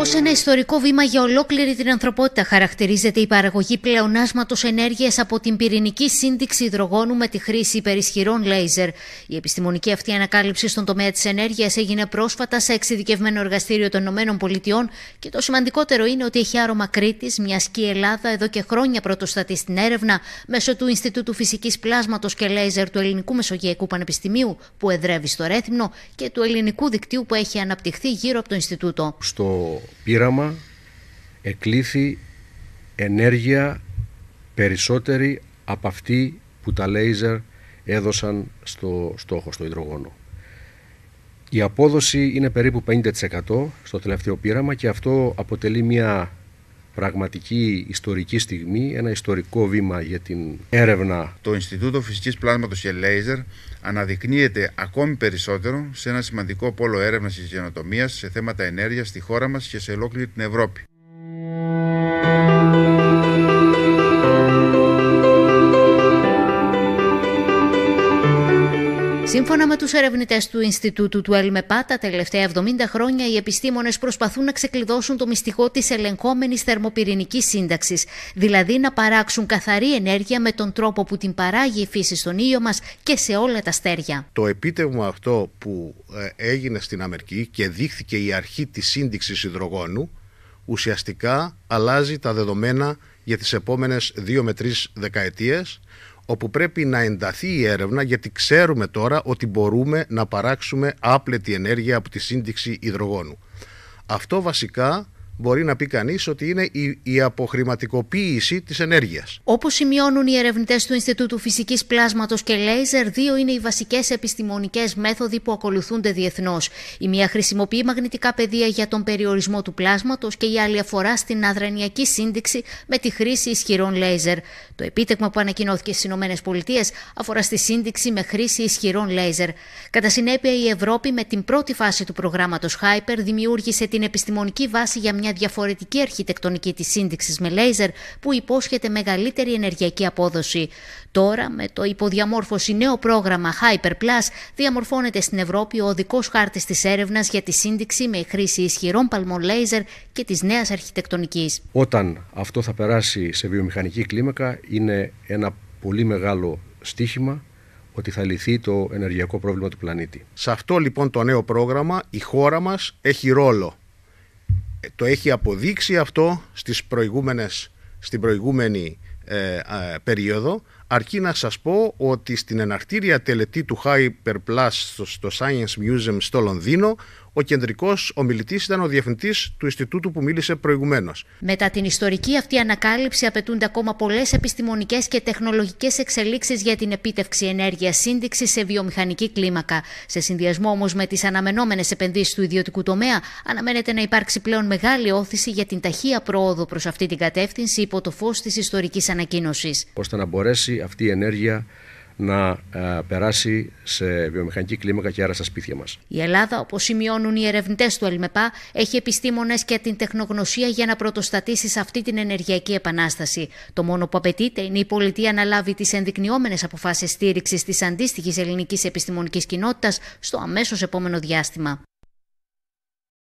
Ω ένα ιστορικό βήμα για ολόκληρη την ανθρωπότητα, χαρακτηρίζεται η παραγωγή πλεονάσματος ενέργειας από την πυρηνική σύνδεξη υδρογόνου με τη χρήση υπερισχυρών λέιζερ. Η επιστημονική αυτή ανακάλυψη στον τομέα της ενέργειας έγινε πρόσφατα σε εξειδικευμένο εργαστήριο των ΗΠΑ και το σημαντικότερο είναι ότι έχει άρωμα Κρήτης, μιας και η Ελλάδα εδώ και χρόνια πρωτοστατεί στην έρευνα μέσω του Ινστιτούτου Φυσικής Πλάσματος και Λέιζερ του Ελληνικού Μεσογειακού Πανεπιστημίου που εδρεύει στο Ρέθυμνο και του ελληνικού δικτύου που έχει αναπτυχθεί γύρω από το Ινστιτούτο. Στο πείραμα εκλήθη ενέργεια περισσότερη από αυτή που τα λέιζερ έδωσαν στο στόχο, στο υδρογόνο. Η απόδοση είναι περίπου 50% στο τελευταίο πείραμα και αυτό αποτελεί μια πραγματική ιστορική στιγμή, ένα ιστορικό βήμα για την έρευνα. Το Ινστιτούτο Φυσικής Πλάσματος και Λέιζερ αναδεικνύεται ακόμη περισσότερο σε ένα σημαντικό πόλο έρευνας και καινοτομίας σε θέματα ενέργειας στη χώρα μας και σε ολόκληρη την Ευρώπη. Σύμφωνα με τους ερευνητές του Ινστιτούτου του ΕΛΜΕΠΑ, τα τελευταία 70 χρόνια οι επιστήμονες προσπαθούν να ξεκλειδώσουν το μυστικό της ελεγχόμενης θερμοπυρηνικής σύνταξης. δηλαδή να παράξουν καθαρή ενέργεια με τον τρόπο που την παράγει η φύση στον ήλιο μας και σε όλα τα στέρια. Το επίτευγμα αυτό που ε, έγινε στην Αμερική και δείχθηκε η αρχή της σύνδεξης υδρογόνου, ουσιαστικά αλλάζει τα δεδομένα για τις επόμενες 2 με 3 δεκαετίες όπου πρέπει να ενταθεί η έρευνα γιατί ξέρουμε τώρα ότι μπορούμε να παράξουμε άπλετη ενέργεια από τη σύνδεξη υδρογόνου. Αυτό βασικά μπορεί να πει κανείς ότι είναι η, η αποχρηματικοποίηση της ενέργειας. Όπως σημειώνουν οι ερευνητές του Ινστιτούτου Φυσικής Πλάσματος και Λέιζερ, δύο είναι οι βασικές επιστημονικές μέθοδοι που ακολουθούνται διεθνώς. Η μία χρησιμοποιεί μαγνητικά πεδία για τον περιορισμό του πλάσματος και η άλλη αφορά στην αδρανιακή σύνδεξη με τη χρήση ισχυρών λέιζερ. Το επίτεκμα που ανακοινώθηκε στις ΗΠΑ αφορά στη σύνδεξη με χρήση ισχυρών λέιζερ. Κατά συνέπεια, η Ευρώπη με την πρώτη φάση του προγράμματος Hyper δημιούργησε την επιστημονική βάση για μια διαφορετική αρχιτεκτονική της σύνδεξης με λέιζερ που υπόσχεται μεγαλύτερη ενεργειακή απόδοση. Τώρα με το υποδιαμόρφωση νέο πρόγραμμα HyperPlus διαμορφώνεται στην Ευρώπη ο οδικός χάρτης της έρευνας για τη σύνδεξη με χρήση ισχυρών παλμών λέιζερ και της νέας αρχιτεκτονικής. Όταν αυτό θα περάσει σε βιομηχανική κλίμακα είναι ένα πολύ μεγάλο στίχημα ότι θα λυθεί το ενεργειακό πρόβλημα του πλανήτη. Σε αυτό λοιπόν το νέο πρόγραμμα η χώρα μας έχει ρόλο το έχει αποδείξει αυτό στις προηγούμενες, στην προηγούμενη ε, περίοδο αρκεί να σας πω ότι στην εναρτήρια τελετή του Hyperplus στο Science Museum στο Λονδίνο ο κεντρικός ομιλητής ήταν ο διευθυντής του Ινστιτούτου που μίλησε προηγουμένως. Μετά την ιστορική αυτή ανακάλυψη, απαιτούνται ακόμα πολλές επιστημονικές και τεχνολογικές εξελίξεις για την επίτευξη ενέργειας σύνδεξη σε βιομηχανική κλίμακα. Σε συνδυασμό όμως με τις αναμενόμενες επενδύσεις του ιδιωτικού τομέα, αναμένεται να υπάρξει πλέον μεγάλη όθηση για την ταχεία πρόοδο προς αυτή την κατεύθυνση υπό το φως της ιστορικής ανακοίνωσης. ώστε να μπορέσει αυτή η ενέργεια να ε, περάσει σε βιομηχανική κλίμακα και άρα στα σπίτια μας. Η Ελλάδα, όπως σημειώνουν οι ερευνητές του ΕΛΜΕΠΑ, έχει επιστήμονες και την τεχνογνωσία για να πρωτοστατήσει σε αυτή την ενεργειακή επανάσταση. Το μόνο που απαιτείται είναι η πολιτεία να λάβει τις ενδεικνυόμενες αποφάσεις στήριξης της αντίστοιχης ελληνικής επιστημονικής κοινότητας στο αμέσως επόμενο διάστημα.